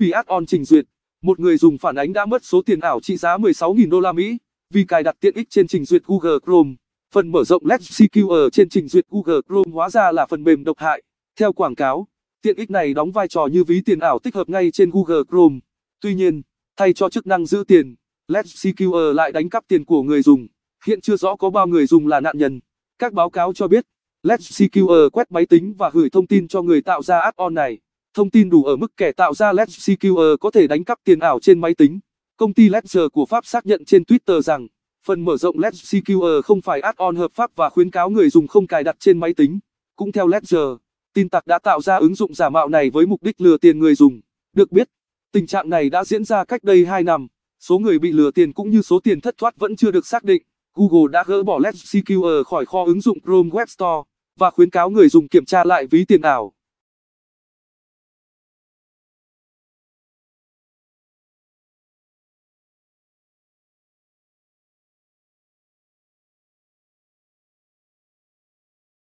Ủy on trình duyệt, một người dùng phản ánh đã mất số tiền ảo trị giá 16.000 đô la Mỹ vì cài đặt tiện ích trên trình duyệt Google Chrome. Phần mở rộng Let's Secure trên trình duyệt Google Chrome hóa ra là phần mềm độc hại. Theo quảng cáo, tiện ích này đóng vai trò như ví tiền ảo tích hợp ngay trên Google Chrome. Tuy nhiên, thay cho chức năng giữ tiền, Let's Secure lại đánh cắp tiền của người dùng. Hiện chưa rõ có bao người dùng là nạn nhân. Các báo cáo cho biết, Let's Secure quét máy tính và gửi thông tin cho người tạo ra add-on này thông tin đủ ở mức kẻ tạo ra Ledger Secure có thể đánh cắp tiền ảo trên máy tính. Công ty Ledger của Pháp xác nhận trên Twitter rằng, phần mở rộng Ledger Secure không phải add-on hợp pháp và khuyến cáo người dùng không cài đặt trên máy tính. Cũng theo Ledger, tin tặc đã tạo ra ứng dụng giả mạo này với mục đích lừa tiền người dùng. Được biết, tình trạng này đã diễn ra cách đây 2 năm. Số người bị lừa tiền cũng như số tiền thất thoát vẫn chưa được xác định. Google đã gỡ bỏ Ledger Secure khỏi kho ứng dụng Chrome Web Store và khuyến cáo người dùng kiểm tra lại ví tiền ảo.